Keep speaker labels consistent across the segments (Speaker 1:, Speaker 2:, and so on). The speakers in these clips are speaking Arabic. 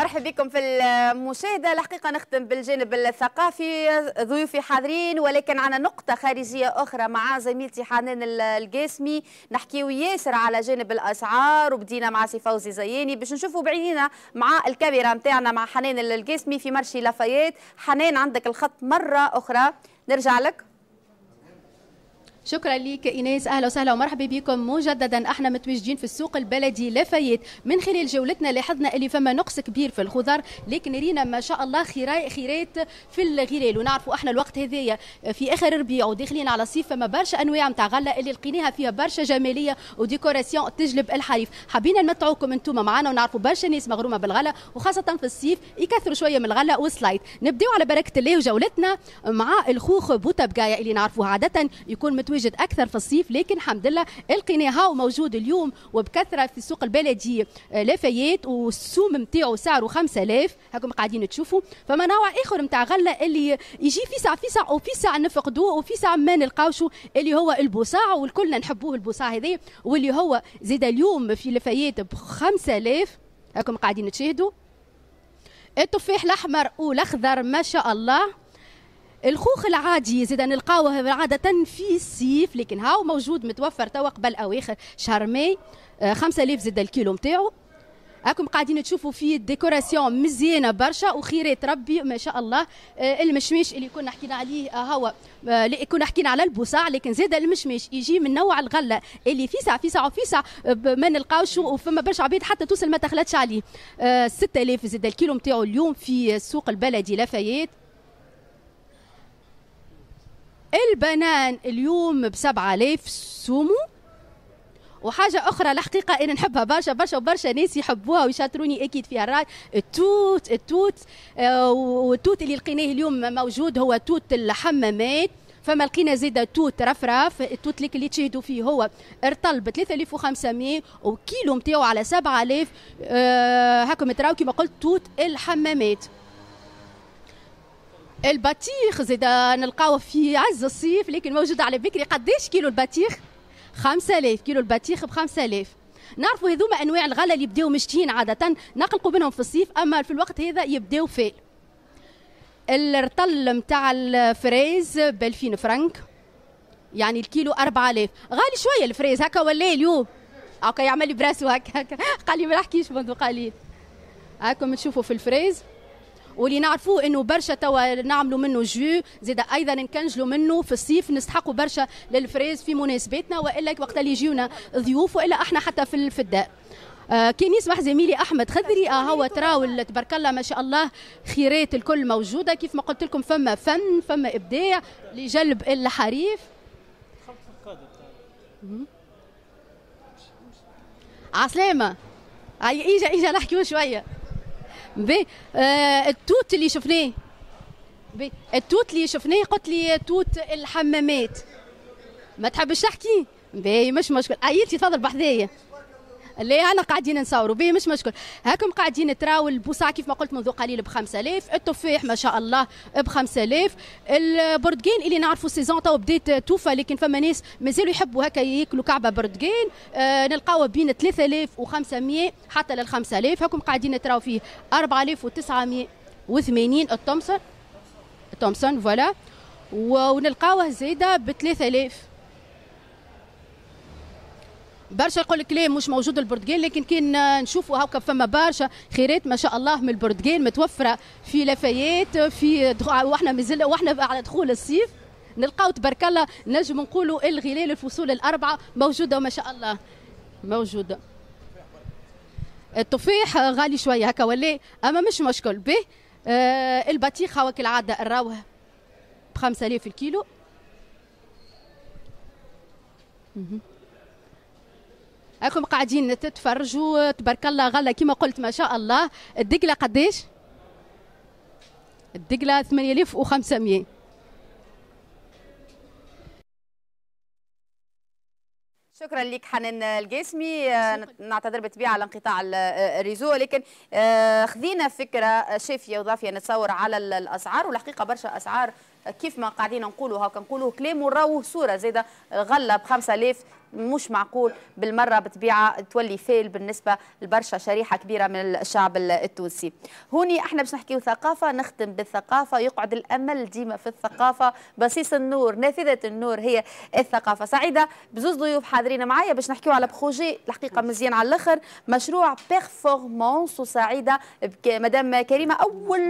Speaker 1: مرحبا بكم في المشاهدة الحقيقة نختم بالجانب الثقافي ضيوفي حاضرين ولكن عنا نقطة خارجية أخرى مع زميلتي حنان القاسمي نحكيو ياسر على جانب الأسعار وبدينا مع سي فوزي زياني باش نشوفوا بعينينا مع الكاميرا نتاعنا مع حنان القاسمي في مرشي لافايات حنان عندك الخط مرة أخرى
Speaker 2: نرجع لك شكرا لك ايناس اهلا وسهلا ومرحبا بكم مجددا احنا متواجدين في السوق البلدي لفايت من خلال جولتنا لاحظنا اللي فما نقص كبير في الخضر لكن رينا ما شاء الله خيرات في الغلال ونعرفوا احنا الوقت هذايا في اخر ربيع وداخلين على صيف فما برشا انواع نتاع غله اللي لقيناها فيها برشا جماليه وديكوراسيون تجلب الحريف حبينا نمتعوكم انتم معنا ونعرفوا برشا ناس مغرومه بالغله وخاصه في الصيف يكثروا شويه من الغله والسلايد نبداو على بركه الله وجولتنا مع الخوخ بوتبقايه اللي نعرفوه عاده يكون متواجد يوجد اكثر في الصيف لكن الحمد لله القناع هاو موجود اليوم وبكثره في السوق البلدي آه، لافايات والسوم نتاعو سعره 5000 هاكم قاعدين تشوفوا فما نوع اخر نتاع غله اللي يجي في ساعه في ساعه وفي ساعه نفقدوه وفي ساعه ما نلقاوش اللي هو البوصاع والكلنا نحبوه البوصاع هذا واللي هو زيد اليوم في لافايات ب 5000 هاكم قاعدين تشاهدوا التفاح الاحمر والاخضر ما شاء الله الخوخ العادي زيد نلقاوه عادة في الصيف لكن هاو موجود متوفر توا قبل أواخر شهر ماي 5000 آه، زيد الكيلو نتاعو راكم قاعدين تشوفوا فيه ديكوراسيون مزيانه برشا وخيرات ربي ما شاء الله آه، المشماش اللي كنا حكينا عليه آه، هو اللي كنا حكينا على البوسع لكن زاد المشماش يجي من نوع الغله اللي فيسع فيسع وفيسع ما نلقاوش وفما برشا عباد حتى توصل ما تخلطش عليه 6000 زاد الكيلو نتاعو اليوم في السوق البلدي لفايات البنان اليوم ب 7000 سومو وحاجة أخرى الحقيقة أنا نحبها برشا برشا وبرشا ناس يحبوها ويشاطروني أكيد فيها الرأي التوت التوت آه، والتوت اللي لقيناه اليوم موجود هو توت الحمامات فما لقينا زيد توت رفرف التوت اللي تشاهدوا فيه هو ارطل ب 3500 وكيلو نتاعو على 7000 آه، هاكم تراو كيما قلت توت الحمامات البطيخ زيد نلقاوه في عز الصيف لكن موجود على بكري قداش كيلو البطيخ 5000 كيلو البطيخ ب 5000 نعرفوا هذوما انواع الغله اللي يبداو مشتين عاده نقلقوا منهم في الصيف اما في الوقت هذا يبداو في الرطل نتاع الفريز ب 2000 فرنك يعني الكيلو 4000 غالي شويه الفريز هكا ولا إيه اليوم هكا يعمل لي براسو هكا هكا قال لي ما نحكيش قال لي هاكم تشوفوا في الفريز واللي نعرفوه انه برشا توا نعملوا منه جو زيد ايضا نكنجلوا منه في الصيف نستحقوا برشا للفريز في مناسباتنا والا وقت اللي يجيونا ضيوف والا احنا حتى في الدار آه، كان يسمح زميلي احمد خضري اه هو تراول تبارك الله ما شاء الله خيرات الكل موجوده كيف ما قلت لكم فما فن فما ابداع لجلب الحريف عسلامه اجا آه، اجا نحكيو شويه بي آه، التوت اللي شفناه بي التوت اللي شفناه قلت لي توت الحمامات ما تحبش تحكي بي مش مشكل عيلتي آه، تفضل بحذايا اللي انا قاعدين نصوروا به مش مشكل هاكم قاعدين تراو البوصا كيف ما قلت منذ قليل ب 5000 التفاح ما شاء الله ب 5000 البرتقال اللي نعرفوا سيزون تو بدات توفى لكن فما ناس مازالوا يحبوا هكا ياكلوا كعبه برتقال آه نلقاوه بين 3500 حتى لل 5000 هاكم قاعدين تراو فيه 4980 التومسون التومسون فوالا ونلقاوه زايده ب 3000 برشا يقول لك ليه مش موجود البرتقال لكن كي نشوفوا هكا فما برشا خيرات ما شاء الله من البرتقال متوفره في لفايات في واحنا مازال واحنا على دخول الصيف نلقاو تبارك الله نجم نقولوا الغلال الفصول الاربعه موجوده ما شاء الله موجوده التفاح غالي شويه هكا ولا اما مش مشكل به آه البطيخ هو كالعاده ب 5000 الكيلو مه. راكم قاعدين تتفرجوا تبارك الله غله كما قلت ما شاء الله الدقله قديش الدقله 8500
Speaker 1: شكرا لك حنان القاسمي آه، نعتذر بالطبيعه على انقطاع آه، الريزو ولكن آه، خذينا فكره شافيه وضافيه نتصور على الاسعار والحقيقه برشا اسعار كيف ما قاعدين نقولوا هاكا نقولوا كلام وراوه صوره زاده غله ب 5000 مش معقول بالمره بتبيعها تولي فيل بالنسبه لبرشا شريحه كبيره من الشعب التونسي هوني احنا باش نحكيو ثقافه نختم بالثقافه يقعد الامل ديما في الثقافه بصيص النور نافذه النور هي الثقافه سعيده بزوز ضيوف حاضرين معايا باش نحكيو على بروجي الحقيقه مزيان على الاخر مشروع بيرفورمانس وسعيده مدام كريمه اول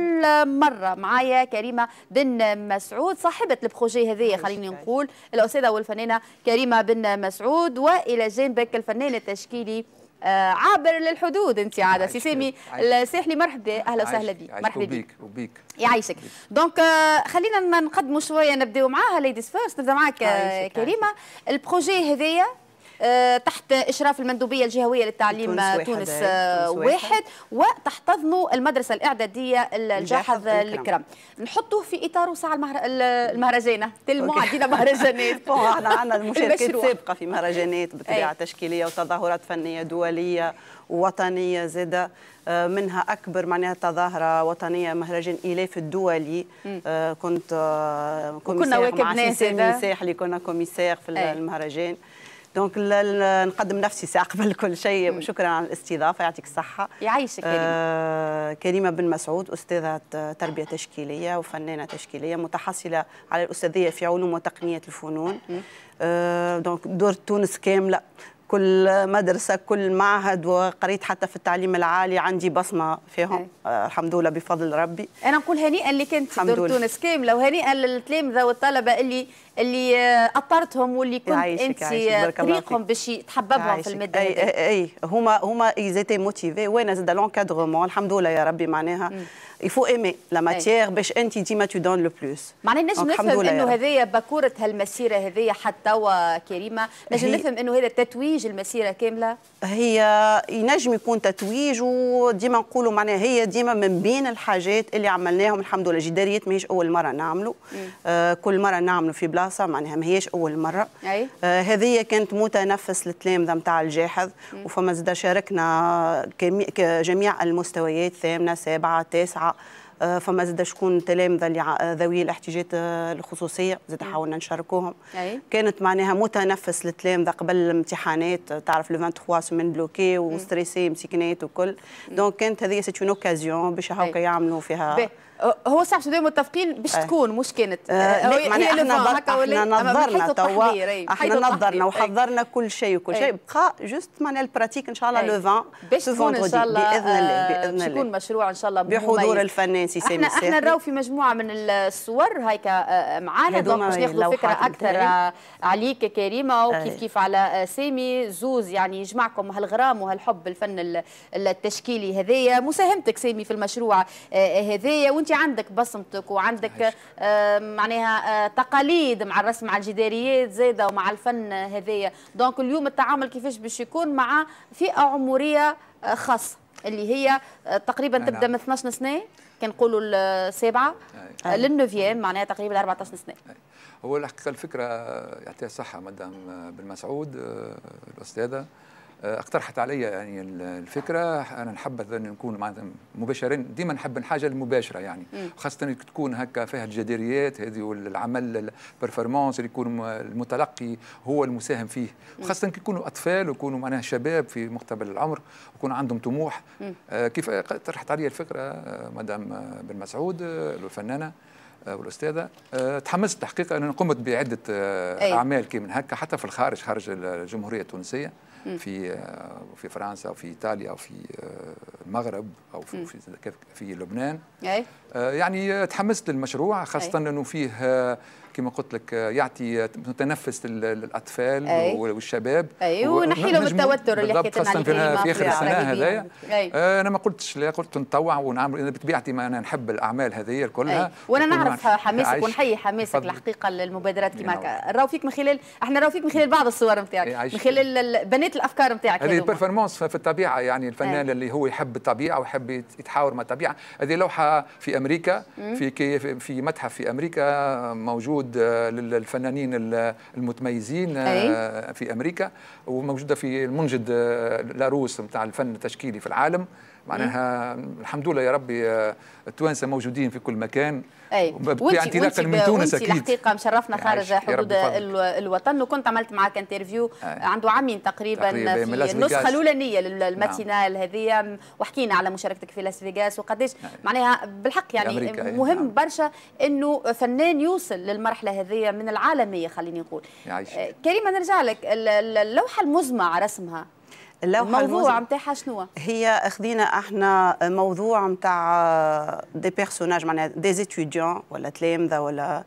Speaker 1: مره معايا كريمه بن مسعود صاحبه البروجي هذه خليني نقول الاستاذه والفنانه كريمه بن مسعود سعود والى جانبك الفنان التشكيلي آه، عابر للحدود انت عاده سي سامي الساحلي مرحبا اهلا وسهلا بك مرحبا بك وبيك يعيشك دونك آه، خلينا نقدموا شويه نبداو معاها ليديز فيرست نبدا معاك آه، كريمه البروجي هذايا آه، تحت إشراف المندوبية الجهوية للتعليم تونس, تونس آه، آه، واحد وتحتضن المدرسة الإعدادية الجاحظ الكرم نحطوه في إطار ساعة المهر... المهرجانة تلمو عندنا مهرجانات احنا عندنا
Speaker 3: مشاركات سابقة في مهرجانات بطبيعة تشكيلية وتظاهرات فنية دولية ووطنية زادة منها أكبر معناها تظاهرة وطنية مهرجان إيلاف الدولي كنت كنا واكب ناس ساحلي كنا كوميسير في المهرجان دونك نقدم نفسي ساق قبل كل شيء وشكرا على الاستضافه يعطيك الصحه يعيشك كريمه آه كريمه بن مسعود استاذه تربيه تشكيليه وفنانه تشكيليه متحصله على الاستاذيه في علوم وتقنيه الفنون آه دونك دور تونس كامله كل مدرسة كل معهد وقريت حتى في التعليم العالي عندي بصمة فيهم أي. آه، الحمد لله بفضل ربي
Speaker 1: أنا نقول هنيئا لك أنت دور تونس كاملة وهنيئا للتلامذة والطلبة اللي اللي آه، أطرتهم واللي كنت أنت طريقهم باش تحببهم في المادة أي, أي,
Speaker 3: أي هما هما إيزيتي موتيفي وأنا زاد لونكادغمون الحمد لله يا ربي معناها م. il faut aimer la matière باش انت ديما تو دون لو بلوس معناها نجم نفهم انه
Speaker 1: هذايا باكوره هالمسيره هذايا حتى وكريمه نجم هي... نفهم انه هذا تتويج المسيره كامله
Speaker 3: هي ينجم يكون تتويج وديما نقولوا معناها هي ديما من بين الحاجات اللي عملناهم الحمد لله جداريات ماهيش اول مره نعملوا آه كل مره نعملوا في بلاصه معناها ماهيش اول مره آه هذه كانت متنفس للتلامذه نتاع الجاحظ وفما زاد شاركنا جميع المستويات ثامنه سابعه تاسعه آه، فما زاد شكون تلامذه آه، ذوي الاحتياجات آه، الخصوصيه زاد حاولنا نشاركوهم كانت معناها متنفس للتلامذه قبل الامتحانات تعرف لو 23 سمين بلوكي وستريسي مسكنات وكل دونك كانت هذه سيت اون اوكازيون باش هاكا يعملوا فيها بي.
Speaker 1: هو الشعب شنو متفقين باش إيه. تكون مش كانت إيه، آه هي احنا احنا نظرنا توا احنا نظرنا
Speaker 3: وحضرنا كل شيء وكل إيه. شيء بقى جوست معناها البراتيك ان شاء الله لو فان باش تكون ان شاء الله باذن الله آه، باذن الله يكون مشروع ان شاء الله بحضور الفنان سي سامي احنا احنا نراو
Speaker 1: في مجموعه من الصور هيك آه، آه، معانا دونك باش ناخذ فكره اكثر عليك كريمه وكيف كيف على سامي زوز يعني يجمعكم هالغرام وهالحب الفن التشكيلي هذايا مساهمتك سامي في المشروع هذايا وانت عندك بصمتك وعندك معناها آه، تقاليد مع الرسم مع الجداريات زاده ومع الفن هذايا دونك اليوم التعامل كيفاش باش يكون مع فئه عمريه آه، خاصه اللي هي آه، تقريبا نعم. تبدا من 12 سنه كنقولوا السابعه للنوفيام معناها تقريبا 14 سنه
Speaker 4: هو الحقيقه الفكره يعطيها صحه مدام بن مسعود الاستاذه آه، اقترحت علي يعني الفكره انا نحب ان نكون مباشرين ديما نحب الحاجه المباشره يعني خاصه تكون هكا فيها الجديريات هذه والعمل البرفورمانس اللي يكون المتلقي هو المساهم فيه خاصه انك يكونوا اطفال ويكونوا معناها شباب في مقتبل العمر ويكون عندهم طموح آه، كيف اقترحت علي الفكره آه، مدام بن مسعود الفنانه والاستاذه تحمست الحقيقه انا قمت بعده اعمال كي من هكا حتى في الخارج خارج الجمهوريه التونسيه في آه، في فرنسا او في ايطاليا او في آه، المغرب او في في, لبنان آه، يعني تحمست للمشروع خاصه انه فيه كما قلت لك يعطي تنفس للاطفال أي. والشباب
Speaker 1: اي ونحيلهم التوتر اللي حكيت خاصه في, في اخر السنه هذايا آه،
Speaker 4: انا ما قلتش لا قلت نطوع ونعمل انا بطبيعتي ما انا نحب الاعمال هذه كلها وانا نعرف حماسك ونحيي حماسك الحقيقه
Speaker 1: للمبادرات كما نراو فيك من خلال احنا نراو فيك من خلال بعض الصور نتاعك إيه، من خلال بنات الافكار نتاعك هذه
Speaker 4: البرفورمانس في الطبيعه يعني الفنان اللي هو يحب الطبيعه ويحب يتحاور مع الطبيعه هذه لوحه في امريكا في في متحف في امريكا موجود موجود آه، للفنانين المتميزين آه، في امريكا وموجوده في المنجد آه، لاروس نتاع الفن التشكيلي في العالم معناها الحمد لله يا ربي آه، التوانسه موجودين في كل مكان
Speaker 1: اي وانت من تونس اكيد الحقيقه مشرفنا خارج حدود الوطن وكنت عملت معك انترفيو عنده عامين تقريبا, تقريبا في النسخه الاولانيه للماتينال نعم. هذه وحكينا على مشاركتك في لاس فيغاس وقداش نعم. معناها بالحق يعني مهم نعم. برشا انه فنان يوصل للمرحله هذه من العالميه خليني نقول آه، كريمه نرجع لك اللوحه المزمع رسمها
Speaker 3: اللوحه الموضوع
Speaker 1: نتاعها شنو
Speaker 3: هي اخذينا احنا موضوع نتاع دي بيرسوناج معناها دي ولا تلامذه ولا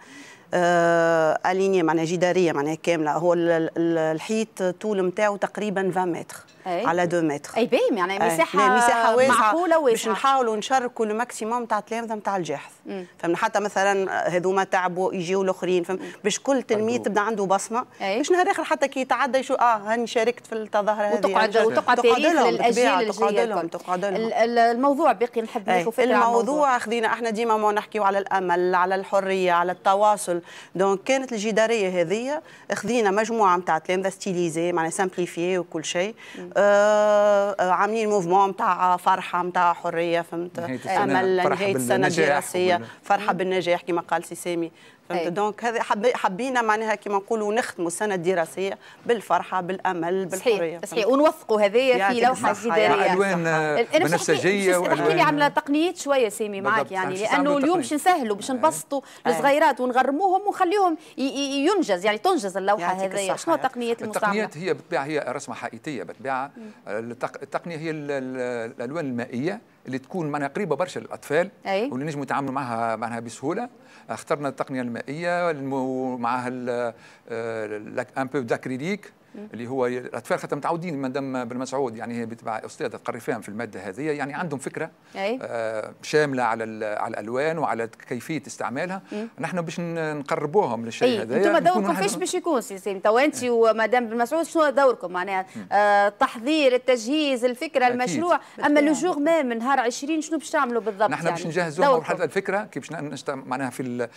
Speaker 3: آه، الينيه معناها جداريه معناها كامله هو الحيط الطول نتاعو تقريبا 20 متر
Speaker 1: أي. على 2 متر اي باهي يعني مساحه مساحه واسعه معقوله
Speaker 3: واسعه باش نحاولوا نشركوا الماكسيموم تاع التلامذه نتاع الجاحظ فهمنا حتى مثلا هذوما تعبوا يجيو الاخرين باش كل تلميذ تبدا عنده بصمه باش نهار اخر حتى كي يتعدى يشوف اه هاني شاركت في التظاهره هذه وتقعد وتقعد تقعد للاجيال تقعد لهم تقعد لهم
Speaker 1: الموضوع باقي نحب ناخذ فكره الموضوع
Speaker 3: خذينا احنا ديما ما نحكيو على الامل على الحريه على التواصل دونك كانت الجداريه هذه اخذينا مجموعه نتاع تلامذه ستيليزي معناها سامبليفي وكل شيء آه عاملين موفمون نتاع فرحه نتاع حريه فهمت امل نهايه السنه الدراسيه فرحه بالنجاح كما قال سي سامي فهمت إيه. دونك هذا حبينا معناها كما نقولوا نختموا السنه الدراسيه بالفرحه بالامل بالحريه صحيح صحيح
Speaker 1: ونوثقوا هذايا في لوحه جداريه الوان بنفسجيه احكي لي عن تقنيات شويه سامي معاك يعني لانه اليوم باش نسهلوا باش نبسطوا الصغيرات ونغرموهم ونخليهم ينجز يعني تنجز اللوحه هذه شنو التقنيات المستعمله؟ التقنيات
Speaker 4: هي بالطبيعه هي رسمه حائطيه بالطبيعه التقنيه هي الالوان المائيه اللي تكون معناها قريبه برشا للاطفال أي. واللي نجموا يتعاملوا معها معناها بسهوله اخترنا التقنيه المائيه ومعها لاك ان بو داكريليك اللي هو الاطفال خاطر متعودين من دم بن مسعود يعني هي بتبع استاذه قريفان في الماده هذه يعني عندهم فكره آه شامله على على الالوان وعلى كيفيه استعمالها مم. نحن باش نقربوهم للشيء هذا انتم يعني دوركم فيش باش
Speaker 1: يكون سي سي تو انت إيه. ومدام بن مسعود شنو دوركم معناها آه التحضير التجهيز الفكره أكيد. المشروع اما لو جور ميم نهار 20 شنو باش تعملوا بالضبط نحن يعني باش نجهزوا
Speaker 4: الفكره كيف باش معناها في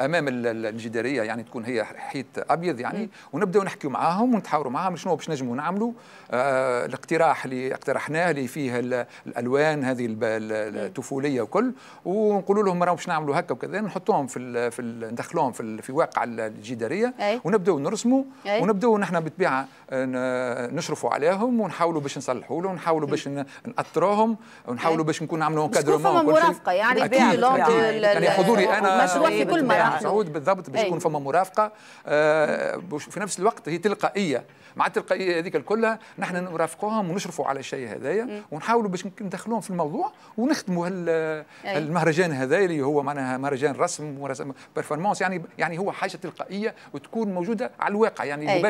Speaker 4: امام الجداريه يعني تكون هي حيط ابيض يعني ونبداو نحكيو معاهم ونتحاور نتشاوروا معاهم شنو باش نجموا نعملوا آه، الاقتراح اللي اقترحناه اللي فيه الالوان هذه الطفوليه وكل ونقولوا لهم راهو باش نعملوا هكا وكذا نحطوهم في في ندخلوهم في, في واقع الجداريه ونبداو نرسموا ونبداو نحن بالطبيعه آه، نشرفوا عليهم ونحاولوا باش نصلحوا له ونحاولوا باش ناثروهم ونحاولوا باش نكون نعملوا انكادرومون مرافقه يعني أكيد يعني حضوري انا مشروع في كل مراحل سعود بالضبط باش يكون فما مرافقه آه، في نفس الوقت هي تلقائيه مع التلقائيه هذيك كلها نحن نرافقوهم ونشرفوا على الشيء هذايا ونحاولوا باش ندخلوهم في الموضوع ونخدموا المهرجان هذايا اللي هو معناها مهرجان رسم ورسم بيرفورمانس يعني يعني هو حاجه تلقائيه وتكون موجوده على الواقع يعني أي.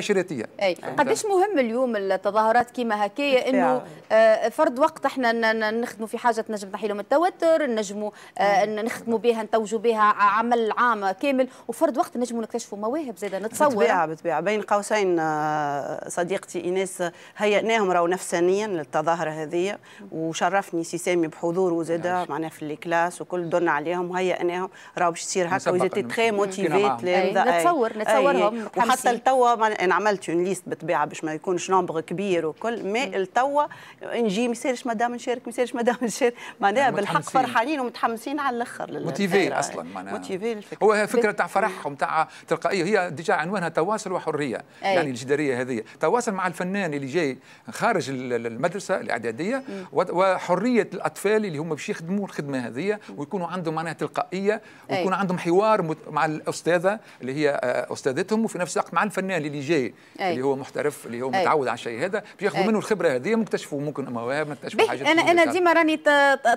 Speaker 4: اي قداش طيب،
Speaker 1: مهم اليوم التظاهرات كيما هكايا انه آه، فرض وقت احنا نخدموا في حاجه تنجم تحيلهم التوتر نجموا آه، نخدموا بها نتوجوا بها عمل عام كامل وفرض وقت نجموا نكتشفوا مواهب زاده نتصور بالطبيعه
Speaker 3: بالطبيعه بين قوسين آه، صديقتي إيناس هيئناهم راهو نفسانيا للتظاهرة هذه وشرفني سي سامي بحضور وزادة نعم. معناها في الكلاس وكل دنا عليهم هيئناهم راهو باش تصير هكا وزيتي تخي موتيفيت نتصور نتصورهم وحتى لتوا انا عملت اون ليست بالطبيعه باش ما يكونش نومبر كبير وكل مي لتوا نجي ما يسالش مدام نشارك ما يسالش مدام نشارك معناها يعني بالحق فرحانين ومتحمسين على الاخر موتيفي اصلا معناها موتيفي
Speaker 4: هو فكره تاع فرحهم تاع تلقائيه هي ديجا عنوانها تواصل وحريه يعني الجداريه هذه تواصل مع الفنان اللي جاي خارج المدرسه الاعداديه وحريه الاطفال اللي هم باش يخدموا الخدمه هذه ويكونوا عندهم معناها تلقائيه ويكون عندهم حوار مع الاستاذه اللي هي آه، استاذتهم وفي نفس الوقت مع الفنان اللي جاي أي. اللي هو محترف اللي هو أي. متعود على الشيء هذا بياخذوا ياخذوا منه الخبره هذه مكتشفوا ممكن مواهب مكتشفوا حاجات انا انا ديما
Speaker 1: راني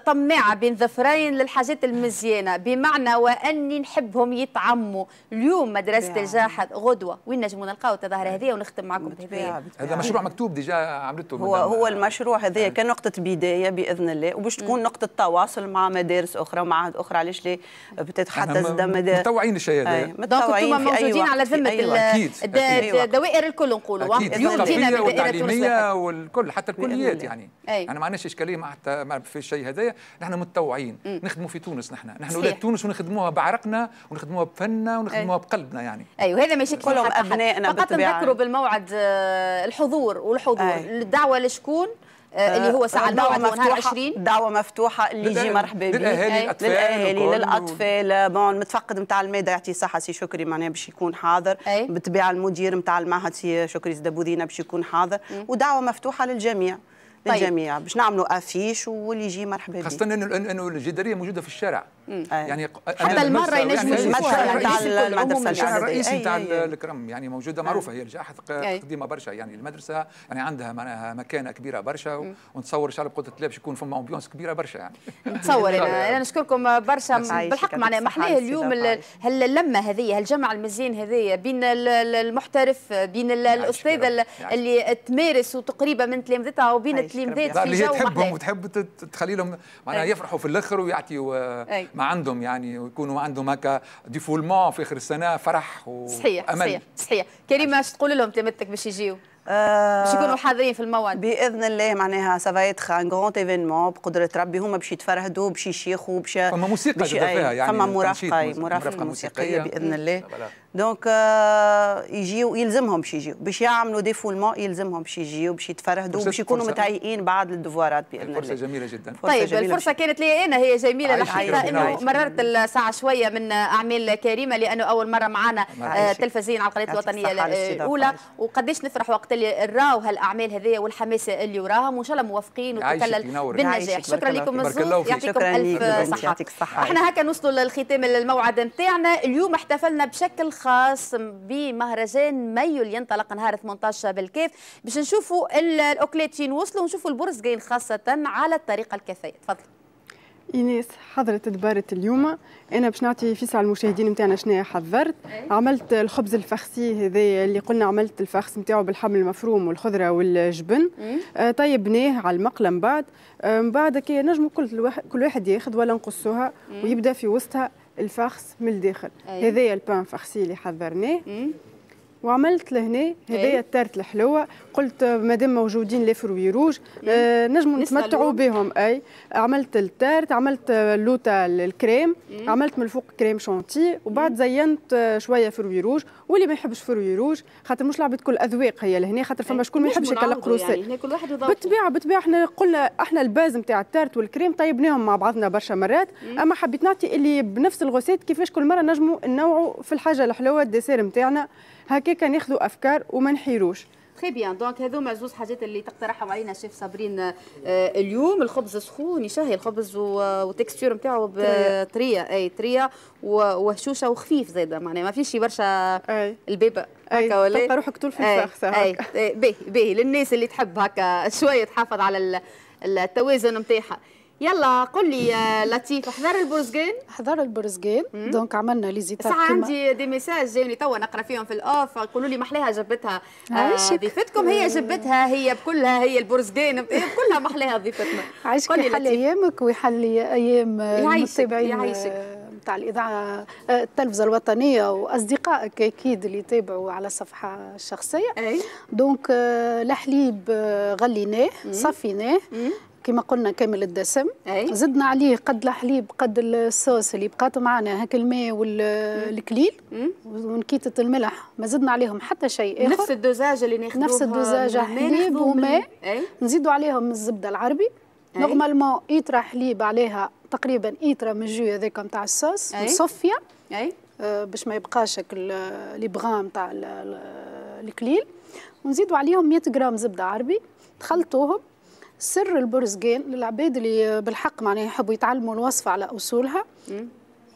Speaker 1: طماعه بين ظفرين للحاجات المزيانه بمعنى واني نحبهم يتعموا اليوم مدرسه الجاحظ غدوه وين نجموا نلقاو التظاهره هذه ونختم مع معكم
Speaker 4: هذا مشروع مكتوب ديجا عملته
Speaker 3: هو هو المشروع هذايا إيه. كان نقطه بدايه باذن الله وباش تكون نقطه تواصل مع مدارس اخرى ومعاهد اخرى علاش لا حتى زاد مدارس متطوعين الشيء هذا متطوعين موجودين على ذمه
Speaker 1: الدوائر الكل نقولوا التربيه والتعليميه
Speaker 4: والكل حتى الكليات يعني انا ما عندناش اشكاليه مع حتى في الشيء هذايا نحن متطوعين نخدموا في تونس نحن نحن ولاد تونس ونخدموها بعرقنا ونخدموها بفننا ونخدموها بقلبنا يعني
Speaker 1: ايوه هذا ماشي كلهم ابنائنا فقط نذكروا بالموعد بعد آه، الحضور والحضور أي. الدعوه لشكون آه، اللي هو ساعه دعوة مفتوحه دعوه مفتوحه اللي يجي مرحبا به للاهالي
Speaker 3: للاهالي للاطفال آه، بون المتفقد نتاع الماده يعطي صحه سي شكري معناها باش يكون حاضر بالطبيعه المدير نتاع المعهد سي شكري زدابوذينا باش يكون حاضر م. ودعوه مفتوحه للجميع طيب. للجميع باش نعملوا افيش واللي يجي مرحبا به خاصه
Speaker 4: انه الجداريه موجوده في الشارع آه. يعني حتى المره ينجموا يشوفوها يعني تاع يعني المدرسه الشاعر الرئيسي نتاع الكرم يعني موجوده آه. معروفه هي الجائحه قديمه برشا يعني المدرسه يعني عندها معناها مكانه كبيره برشا ونتصور ان شاء الله بقدره الله يكون فما امبيونس كبيره برشا يعني
Speaker 1: نتصور انا نشكركم برشا بالحق معناها محلاه اليوم هاللمه هذه هالجمع المزيان هذه بين المحترف بين يعني الاستاذه يعني اللي تمارس وتقريبا من تلامذتها وبين التلامذات في جو اللي تحبهم
Speaker 4: وتحب تخلي لهم معناها يفرحوا في الاخر ويعطيوا آه، ما عندهم يعني ويكونوا عندهم هكا ديفولمون في اخر السنه فرح وامل صحيح
Speaker 1: صحيح كريمة اش تقول لهم تلامذتك باش يجيو آه، باش يكونوا حاضرين في الموعد
Speaker 3: باذن الله معناها سافا يتخ ان غروند ايفينمون بقدره ربي هما باش يتفرهدوا باش يشيخوا باش فما موسيقى فيها يعني فما مرافقه مرافقه موسيقيه باذن الله دونك يجيو يلزمهم باش يجيو باش يعملوا ديفولمون يلزمهم باش يجيو باش يتفرهدوا باش يكونوا متهيئين بعد الدفوارات باذن الله. فرصه
Speaker 4: جميله جدا.
Speaker 3: طيب الفرصه
Speaker 1: كانت لي انا هي جميله الحقيقه انه مررت الساعه شويه من اعمال كريمه لانه اول مره معنا آه، تلفزيون على القناه الوطنيه الاولى وقداش نفرح وقت اللي راو هالاعمال هذه والحماس اللي وراهم وان شاء الله موفقين وتكلل بالنجاح شكرا لكم الزوج يعطيكم الف صحه. احنا هكا نوصلوا للختام الموعد نتاعنا اليوم احتفلنا بشكل خاص بمهرجان مايو اللي ينطلق نهار 18 بالكيف باش نشوفوا الاوكليتين فين وصلوا ونشوفوا البرزقين خاصه على الطريقه الكافيه تفضل
Speaker 5: ايناس حضرت دبارت اليوم انا باش نعطي فيس على المشاهدين نتاعنا شنو حضرت عملت الخبز الفخسي هذا اللي قلنا عملت الفخس نتاعو بالحمل المفروم والخضره والجبن آه، طيبناه على المقله من بعد آه، من بعد كي نجموا كل واحد كل واحد ياخذ ولا نقصوها ويبدا في وسطها الفخس من الداخل هذايا البان فخسي اللي حضرناه وعملت لهنا هدايا إيه. التارت الحلوه قلت مادام موجودين لي فروي روج آه نجموا نتمتعوا بهم اي عملت التارت عملت اللوطه الكريم مم. عملت من الفوق كريم شونتي وبعد زينت شويه فروي روج واللي ما يحبش فروي روج خاطر مش لعبه كل اذواق هي لهنا خاطر فما إيه. شكون ما يحبش يكلق كروسي يعني
Speaker 1: كل واحد بالطبيعه
Speaker 5: بالطبيعه احنا قلنا احنا الباز نتاع التارت والكريم طيبناهم مع بعضنا برشا مرات مم. اما حبيت نعطي اللي بنفس الغوسيت كيفاش كل مره نجموا نوعوا في الحاجه الحلوه الديسير نتاعنا هكاك ناخذوا افكار وما نحيروش
Speaker 1: تري بيان دونك هذوما زوز حاجات اللي تقترحهم علينا الشيف صابرين آه، اليوم الخبز سخون يشهي الخبز والتكستور نتاعو طريه اي طريه وهشوشه وخفيف زاده معناها ما فيش برشا البيبه هكا ولا تلقى روحك طول في الفخ اي باهي باهي للناس اللي تحب هكا شويه تحافظ على التوازن نتاعها يلا قل لي لطيف احضر البرزقين احضر البرزقين دونك عملنا لي زيتار ساعه عندي دي ميساج جايني توا نقرا فيهم في الاوف يقولوا لي محلاها جبتها آه ضيفتكم هي جبتها هي بكلها هي البرزقين كلها محلاها ضيفتنا
Speaker 6: عايشك يحل ايامك ويحل ايام المتابعين يعيشك نتاع آه، الاذاعه آه، التلفزه الوطنيه واصدقائك اكيد اللي يتابعوا على الصفحه الشخصيه أي. دونك الحليب آه، غليناه صفيناه كما قلنا كامل الدسم أي. زدنا عليه قد الحليب قد الصوص اللي بقات معنا هاك الماء والكليل ونكيتة الملح ما زدنا عليهم حتى شيء اخر نفس الدوزاج اللي ناخذوه نفس الدوزاج حليب وماء نزيدوا عليهم الزبده العربي نورمالمون ايترا حليب عليها تقريبا ايترا من الجو هذاك نتاع الصوص صوفيا اي آه، باش ما يبقاش لي بغام نتاع الكليل ونزيدوا عليهم 100 غرام زبده عربي تخلطوهم سر البرزجان للعباد اللي بالحق معناها يحبوا يتعلموا الوصفه على اصولها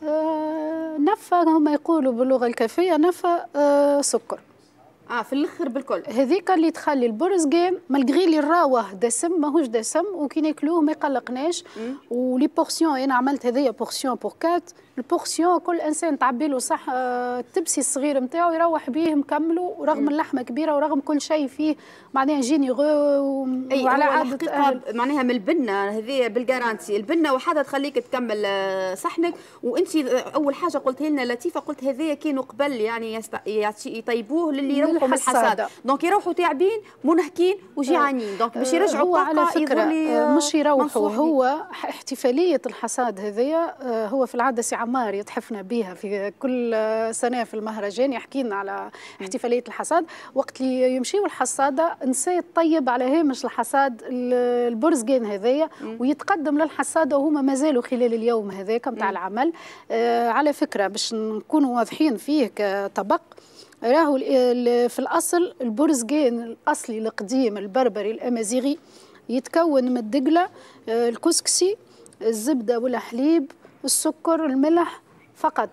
Speaker 6: آه نفى هما يقولوا باللغه الكافيه نفى آه سكر اه في الاخر بالكل هذيك اللي تخلي البرزقان مالغري اللي راوه دسم ماهوش دسم وكي ناكلوه ما يقلقناش ولي بورسيون انا عملت هذيا بورسيون بور كات البورسيون كل انسان تعبي له صح آه، التبسي الصغير نتاعو يروح بيه مكمله ورغم اللحمه كبيره ورغم كل شيء فيه معناها جينيغو وعلى عادة
Speaker 1: معناها من البنه هذه بالجارانتي البنه وحدها تخليك تكمل آه، صحنك وانت اول حاجه قلت لنا لطيفه قلت هذايا كانوا قبل يعني يست... يطيبوه للي يروحوا من الحصاد دونك يروحوا تعبين منهكين وجيعانين دونك آه، باش يرجعوا طاقه على فكره مش يروحوا هو
Speaker 6: احتفاليه الحصاد هذايا هو في العاده عمار يتحفنا بها في كل سنه في المهرجان يحكي لنا على احتفاليه الحصاد وقت اللي يمشيوا الحصاده نسى طيب على هامش الحصاد البرزقان هذايا ويتقدم للحصاده وهما مازالوا خلال اليوم هذاك نتاع العمل آه على فكره باش نكونوا واضحين فيه كطبق راهو في الاصل البرزقان الاصلي القديم البربري الامازيغي يتكون من الدقله آه، الكسكسي الزبده والحليب السكر الملح فقط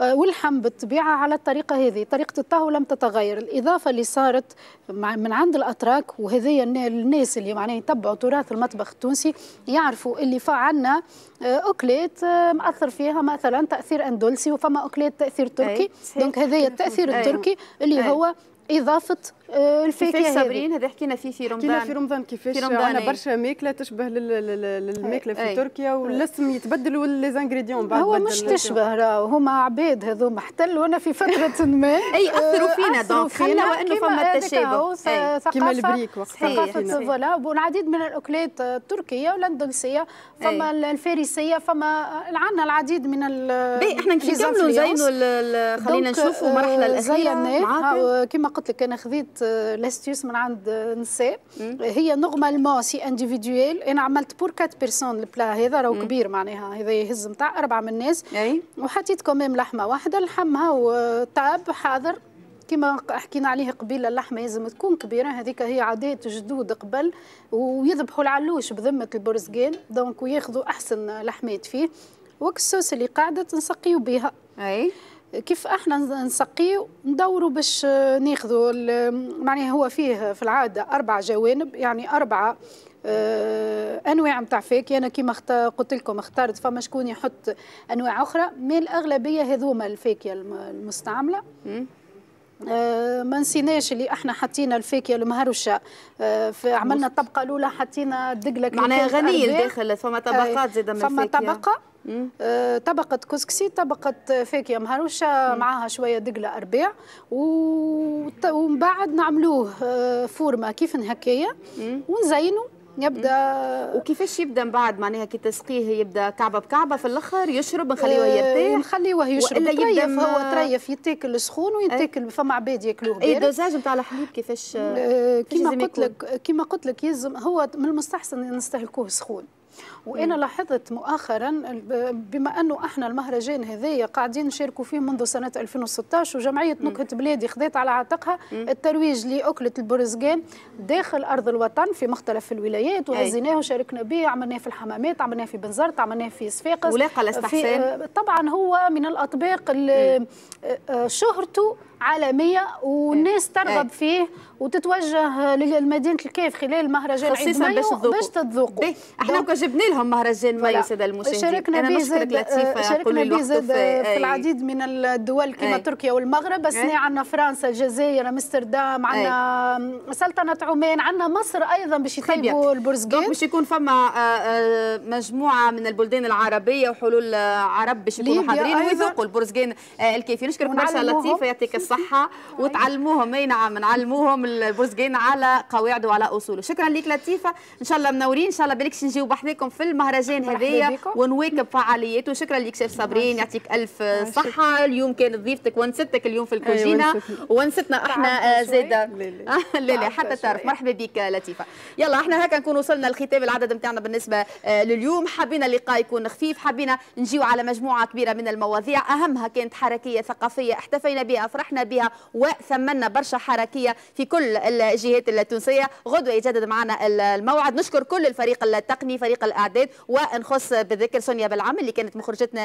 Speaker 6: آه، والحم بالطبيعه على الطريقه هذه طريقه الطهو لم تتغير الاضافه اللي صارت من عند الاتراك وهذه الناس اللي معناها يتبعوا تراث المطبخ التونسي يعرفوا اللي فعلنا آه، اكلات آه، مأثر فيها مثلا تاثير اندلسي وفما اكلات تاثير تركي دونك هذه التاثير التركي اللي هو اضافه آه، الفاكهه كيفاش صابرين
Speaker 5: هذا حكينا
Speaker 1: فيه في
Speaker 6: رمضان حكينا في
Speaker 5: رمضان كيفاش عندنا برشا ماكله تشبه للماكله في أي. تركيا والاسم يتبدل والليزانغريديون بعد هو مش تشبه
Speaker 6: راهو هما عباد هذوما وانا في فتره ما اي آه، اثروا فينا دونك خلوا انه فما تشابه كيما البريك وقتها ثقافه فوالا والعديد من الاكلات التركيه والاندونيسيه فما الفارسيه فما عندنا العديد من ال باهي احنا نكملوا زينوا خلينا نشوفوا المرحله آه، الاخيره زينا قلت لك انا خذيت اخذت لاستيوس آه، من عند آه، نساء هي نورمالمون سي انديفيدويل انا عملت بور كات بيرسون البلا هذا راهو كبير معناها هذا يهز نتاع اربعه من الناس وحطيت كوميم لحمه واحده لحمها وطاب حاضر كما حكينا عليه قبيلة اللحمه لازم تكون كبيره هذيك هي عادات جدود قبل ويذبحوا العلوش بذمه البرزقين دونك وياخذوا احسن لحمات فيه وكسوس اللي قاعده تنسقيو بها اي كيف احنا نسقيه ندوروا باش ناخذوا معناها هو فيه في العاده اربع جوانب يعني اربعه آه، انواع نتاع فيك انا كيما قلت لكم اخترت فما شكون يحط انواع اخرى من الاغلبيه هذوما الفاكهه المستعمله آه، ما نسيناش اللي احنا حطينا الفاكهه المهروشه آه، في عملنا الطبقه الاولى حطينا الدقله معناها غنيه الداخل فما طبقات زاده من فما الفاكهه فما طبقه أه، طبقه كسكسي طبقه فاكهه مهروشه معاها شويه دقله ارباع ومن بعد نعملوه أه، فورمه كيف هكايا ونزينه
Speaker 1: يبدا وكيفاش يبدا من بعد معناها كي تسقيه يبدا كعبه بكعبه في الاخر يشرب نخليه أه، يرتاح نخليه يشرب ولا يبدا ما... هو تريف
Speaker 6: يتاكل سخون ويتاكل أه؟ فما عباد ياكلوه اي دوزاج نتاع الحليب كيفاش كيما قلت لك كيما قلت لك يلزم هو من المستحسن نستهلكوه سخون وانا إيه. لاحظت مؤخرا بما انه احنا المهرجان هذايا قاعدين نشاركوا فيه منذ سنه 2016 وجمعيه نكهه بلادي خذت على عاتقها الترويج لاكله البرزقان داخل ارض الوطن في مختلف الولايات وهزيناه وشاركنا به عملناه في الحمامات عملناه في بنزرت عملناه في صفاقس ولاقى الاستحسان طبعا هو من الاطباق آه، آه، شهرته عالميه والناس إيه. ترغب إيه. فيه وتتوجه لمدينه الكيف خلال مهرجان عيد مايو باش تذوقوا احنا دونك... جبنا لهم مهرجان مايو سيده المشاهدين شاركنا به آه، شاركنا به زاد آه، في إيه. العديد من الدول كما تركيا والمغرب بس عندنا فرنسا الجزائر امستردام عندنا سلطنه عمان عندنا مصر ايضا باش يطيبوا
Speaker 1: البرزقان باش يكون فما آه، مجموعه من البلدان العربيه وحلول عرب باش يكونوا حاضرين ويذوقوا البرزقان الكيفي نشكرك برشا لطيفه يعطيك الصحة وتعلموهم اي نعم نعلموهم البوزقين على قواعده وعلى اصوله شكرا لك لطيفه ان شاء الله منورين ان شاء الله بالكش نجيو بحذاكم في المهرجان هذايا ونواكب فعاليات وشكرا لك شيف صابرين يعطيك الف صحه اليوم كانت ضيفتك ونستك اليوم في أيوة، الكوجينه ونستنا احنا زاده لا لا حتى تعرف مرحبا بك لطيفه يلا احنا هكا نكون وصلنا لختام العدد نتاعنا بالنسبه آه، لليوم حبينا اللقاء يكون خفيف حبينا نجيو على مجموعه كبيره من المواضيع اهمها كانت حركيه ثقافيه احتفينا بها فرحنا فرحنا بها وثمنا برشا حركيه في كل الجهات التونسيه غدوه يجدد معنا الموعد نشكر كل الفريق التقني فريق الاعداد ونخص بالذكر سونيا بالعام اللي كانت مخرجتنا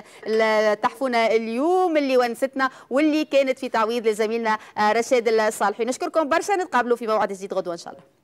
Speaker 1: تحفونا اليوم اللي ونستنا واللي كانت في تعويض لزميلنا آه، رشاد الصالحي نشكركم برشا نتقابلوا في موعد جديد غدوه ان شاء الله